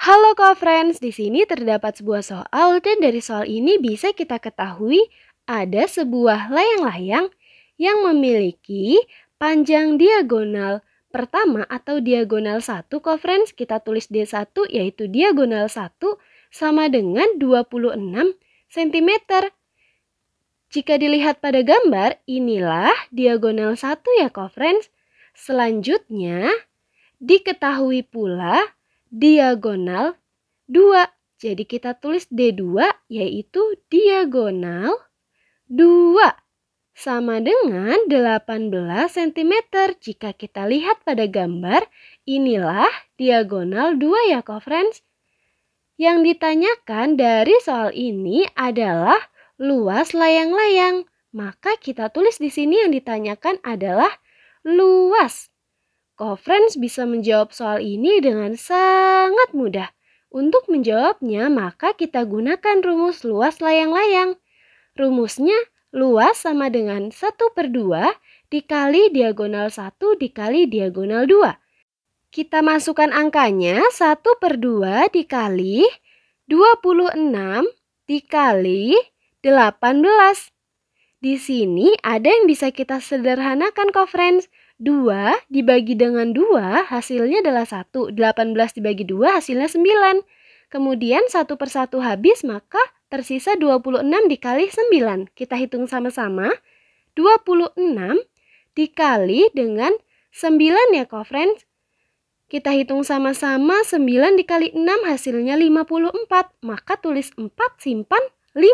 Halo co-friends, di sini terdapat sebuah soal dan dari soal ini bisa kita ketahui ada sebuah layang-layang yang memiliki panjang diagonal pertama atau diagonal 1 co-friends kita tulis D1 yaitu diagonal 1 sama dengan 26 cm. Jika dilihat pada gambar, inilah diagonal 1 ya co-friends. Selanjutnya, diketahui pula diagonal 2. Jadi kita tulis D2 yaitu diagonal 2 sama dengan 18 cm. Jika kita lihat pada gambar, inilah diagonal 2 ya, co friends. Yang ditanyakan dari soal ini adalah luas layang-layang. Maka kita tulis di sini yang ditanyakan adalah luas. Kofrens bisa menjawab soal ini dengan sangat mudah. Untuk menjawabnya, maka kita gunakan rumus luas layang-layang. Rumusnya luas sama dengan 1 per 2 dikali diagonal 1 dikali diagonal 2. Kita masukkan angkanya 1 per 2 dikali 26 dikali 18. Di sini ada yang bisa kita sederhanakan, kok, friends. 2 dibagi dengan 2 hasilnya adalah 1. 18 dibagi 2 hasilnya 9. Kemudian 1 per 1 habis maka tersisa 26 dikali 9. Kita hitung sama-sama. 26 dikali dengan 9 ya kok friends. Kita hitung sama-sama 9 dikali 6 hasilnya 54. Maka tulis 4 simpan 5.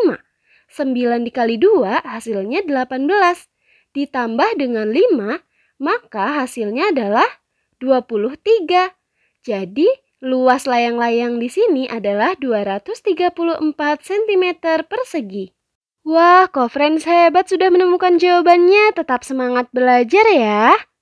9 dikali 2 hasilnya 18. Ditambah dengan 5 maka hasilnya adalah 23. Jadi, luas layang-layang di sini adalah 234 cm persegi. Wah, kok friends hebat sudah menemukan jawabannya. Tetap semangat belajar ya.